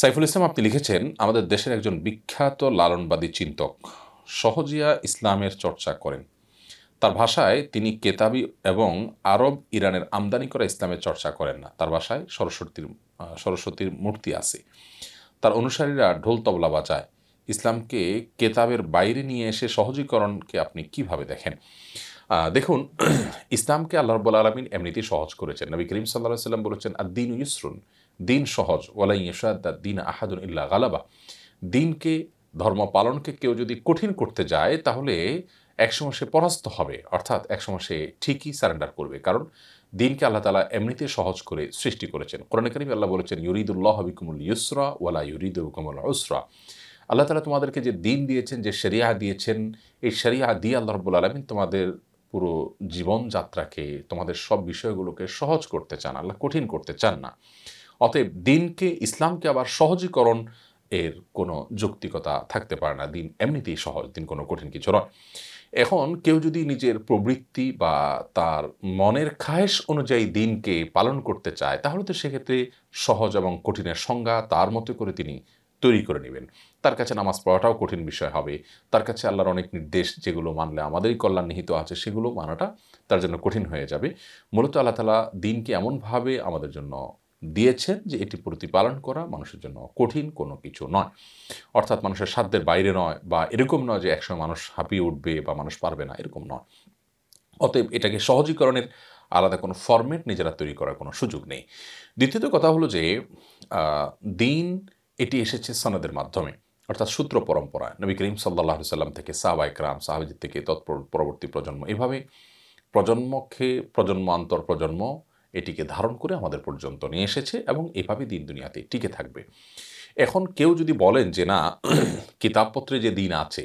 সাইফুল ইসলাম আপনি লিখেছেন আমাদের দেশের একজন বিখ্যাত লালনবাদী চিন্তক সহজিয়া ইসলামের চর্চা করেন তার ভাষায় তিনি কেতাবি এবং আরব ইরানের আমদানি করা ইসলামের চর্চা করেন না তার ভাষায় সরস্বতীর সরস্বতীর মূর্তি আছে তার অনুসারীরা ঢোল তবলা বাজায় ইসলামকে কেতাবের বাইরে নিয়ে এসে সহজীকরণকে আপনি কিভাবে দেখেন দেখুন ইসলামকে আল্লাহ রব্বুল আলমিন এমনিতেই সহজ করেছেন নবী করিম সাল্লাহ সাল্লাম বলেছেন আদিন ইউসরুন দিন সহজ ওয়ালাই দিন আহাদুল ইল্লা গালাবা দিনকে ধর্ম পালনকে কেউ যদি কঠিন করতে যায় তাহলে একসময় সে পরাস্ত হবে অর্থাৎ একসময় সে ঠিকই সারেন্ডার করবে কারণ দিনকে আল্লাহ তালা এমনিতে সহজ করে সৃষ্টি করেছেন কোরআন করিম আল্লাহ বলেছেন ইউরিদুল্লাহ হবিকুমুল ইউসরা ওয়ালা ইউরিদ হুকুমুল ইউসরা আল্লাহ তালা তোমাদেরকে যে দিন দিয়েছেন যে শেরিয়া দিয়েছেন এই শরিয়া দিয়ে আল্লাহ রব্বুল আলমিন তোমাদের পুরো জীবনযাত্রাকে তোমাদের সব বিষয়গুলোকে সহজ করতে চান আল্লাহ কঠিন করতে চান না অতএব দিনকে ইসলামকে আবার সহজীকরণ এর কোনো যৌক্তিকতা থাকতে পারে না দিন এমনিতেই সহজ দিন কোনো কঠিন কিছু নয় এখন কেউ যদি নিজের প্রবৃত্তি বা তার মনের খায়েশ অনুযায়ী দিনকে পালন করতে চায় তাহলে তো সেক্ষেত্রে সহজ এবং কঠিনের সংজ্ঞা তার মতো করে তিনি তৈরি করে নেবেন তার কাছে নামাজ পড়াটাও কঠিন বিষয় হবে তার কাছে আল্লাহর অনেক নির্দেশ যেগুলো মানলে আমাদেরই কল্যাণ নিহিত আছে সেগুলো মানাটা তার জন্য কঠিন হয়ে যাবে মূলত আল্লাহ তালা দিনকে এমনভাবে আমাদের জন্য দিয়েছেন যে এটি প্রতিপালন করা মানুষের জন্য কঠিন কোনো কিছু নয় অর্থাৎ মানুষের সাধ্যের বাইরে নয় বা এরকম নয় যে একসময় মানুষ হাঁপিয়ে উঠবে বা মানুষ পারবে না এরকম নয় অতএব এটাকে সহজীকরণের আলাদা কোনো ফর্মেট নিজেরা তৈরি করার কোনো সুযোগ নেই দ্বিতীয়ত কথা হলো যে দিন এটি এসেছে সনদের মাধ্যমে অর্থাৎ সূত্র পরম্পরায় নবী করিম সাল্লাহ সাল্লাম থেকে সাহবা ইকরাম সাহাবিজির থেকে তৎপর পরবর্তী প্রজন্ম এভাবে প্রজন্মকে প্রজন্ম আন্তর প্রজন্ম এটিকে ধারণ করে আমাদের পর্যন্ত নিয়ে এসেছে এবং এভাবে দিন দুনিয়াতে টিকে থাকবে এখন কেউ যদি বলেন যে না কিতাবপত্রে যে দিন আছে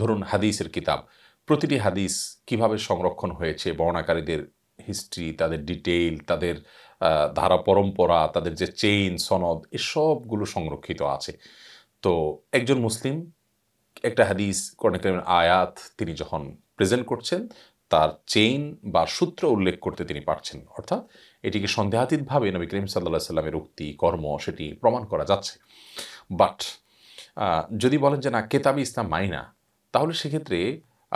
ধরুন হাদিসের কিতাব প্রতিটি হাদিস কিভাবে সংরক্ষণ হয়েছে বর্ণাকারীদের হিস্ট্রি তাদের ডিটেইল তাদের ধারা পরম্পরা তাদের যে চেইন সনদ এসবগুলো সংরক্ষিত আছে তো একজন মুসলিম একটা হাদিস কোরআন আয়াত তিনি যখন প্রেজেন্ট করছেন তার চেইন বা সূত্র উল্লেখ করতে তিনি পারছেন অর্থাৎ এটিকে সন্দেহাতীতভাবে নবী করিম সাল্লা সাল্লামের উক্তি কর্ম সেটি প্রমাণ করা যাচ্ছে বাট যদি বলেন যে না কেতাবি ইসলাম মানি না তাহলে সেক্ষেত্রে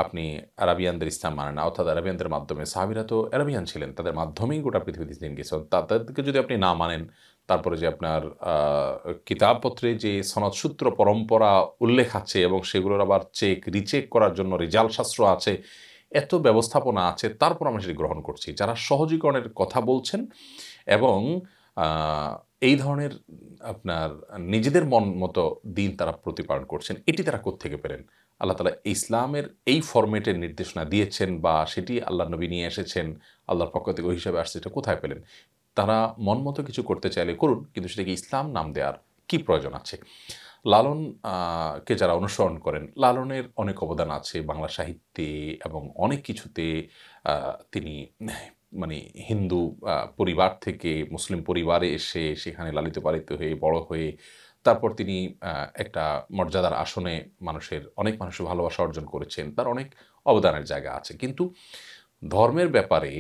আপনি আরাবিয়ানদের ইসলাম মানে না অর্থাৎ আরাবিয়ানদের মাধ্যমে সাহাবিরা তো আরাবিয়ান ছিলেন তাদের মাধ্যমেই গোটা পৃথিবীতে ইসলাম গেছেন তাদেরকে যদি আপনি না মানেন তারপরে যে আপনার কিতাবপত্রে যে সনদসূত্র পরম্পরা উল্লেখ আছে এবং সেগুলোর আবার চেক রিচেক করার জন্য রেজাল্ট শাস্ত্র আছে এত ব্যবস্থাপনা আছে তারপর আমরা সেটি গ্রহণ করছি যারা সহজীকরণের কথা বলছেন এবং এই ধরনের আপনার নিজেদের মন মতো দিন তারা প্রতিপালন করছেন এটি তারা কোথেকে পেলেন আল্লাহ তালা ইসলামের এই ফরম্যাটের নির্দেশনা দিয়েছেন বা সেটি আল্লাহ নবী নিয়ে এসেছেন আল্লাহর পক্ষ থেকে ওই হিসাবে আসছে এটা কোথায় পেলেন তারা মন মতো কিছু করতে চাইলে করুন কিন্তু সেটাকে ইসলাম নাম দেওয়ার কি প্রয়োজন আছে লালন কে যারা অনুসরণ করেন লালনের অনেক অবদান আছে বাংলা সাহিত্যে এবং অনেক কিছুতে তিনি মানে হিন্দু পরিবার থেকে মুসলিম পরিবারে এসে সেখানে লালিত পালিত হয়ে বড় হয়ে তারপর তিনি একটা মর্যাদার আসনে মানুষের অনেক মানুষের ভালোবাসা অর্জন করেছেন তার অনেক অবদানের জায়গা আছে কিন্তু ধর্মের ব্যাপারে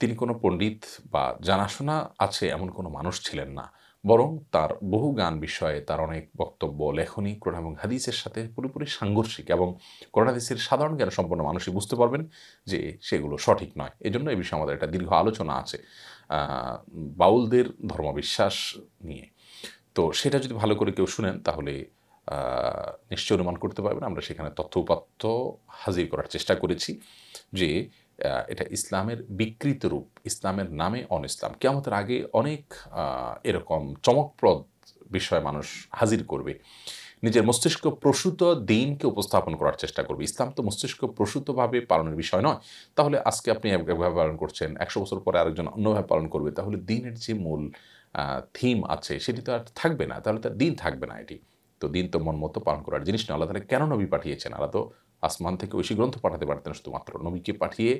তিনি কোনো পণ্ডিত বা জানাশোনা আছে এমন কোনো মানুষ ছিলেন না বরং তার বহু গান বিষয়ে তার অনেক বক্তব্য লেখনী কোরআন এবং হাদিসের সাথে পুরোপুরি সাংঘর্ষিক এবং কোরআন হাদিসের সাধারণ জ্ঞান সম্পন্ন মানুষই বুঝতে পারবেন যে সেগুলো সঠিক নয় এজন্য এই বিষয়ে আমাদের একটা দীর্ঘ আলোচনা আছে বাউলদের ধর্মবিশ্বাস নিয়ে তো সেটা যদি ভালো করে কেউ শুনেন তাহলে নিশ্চয় অনুমান করতে পারবেন আমরা সেখানে তথ্য উপাত্ত হাজির করার চেষ্টা করেছি যে এটা ইসলামের বিকৃত রূপ ইসলামের নামে অন ইসলাম কেমতের আগে অনেক এরকম চমকপ্রদ বিষয় মানুষ হাজির করবে নিজের মস্তিষ্ক প্রসূত দিনকে উপস্থাপন করার চেষ্টা করবে ইসলাম তো মস্তিষ্ক প্রসূতভাবে পালনের বিষয় নয় তাহলে আজকে আপনি একভাবে পালন করছেন একশো বছর পরে আরেকজন অন্যভাবে পালন করবে তাহলে দিনের যে মূল থিম আছে সেটি তো আর থাকবে না তাহলে তার দিন থাকবে না এটি তো দিন তো মন মতো পালন করার জিনিস না আল্লাহ তাহলে কেন নবী পাঠিয়েছেন আল্লাহ তো আসমান থেকে ঐশী গ্রন্থ পাঠাতে পারতেন শুধুমাত্র নবীকে পাঠিয়ে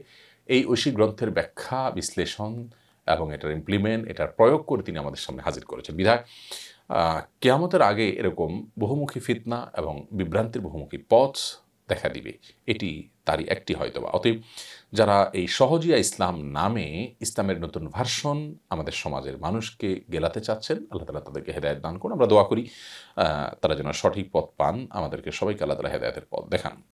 এই ঐশী গ্রন্থের ব্যাখ্যা বিশ্লেষণ এবং এটার ইমপ্লিমেন্ট এটার প্রয়োগ করে তিনি আমাদের সামনে হাজির করেছেন বিধায় কেয়ামতের আগে এরকম বহুমুখী ফিতনা এবং বিভ্রান্তির বহুমুখী পথ দেখা দিবে এটি তারই একটি হয়তো বা অতএব যারা এই সহজিয়া ইসলাম নামে ইসলামের নতুন ভার্সন আমাদের সমাজের মানুষকে গেলাতে চাচ্ছেন আল্লাহ তালা তাদেরকে হেদায়ত দান করুন আমরা দোয়া করি তারা যেন সঠিক পথ পান আমাদেরকে সবাইকে আল্লাহ তালা হেদায়তের পথ দেখান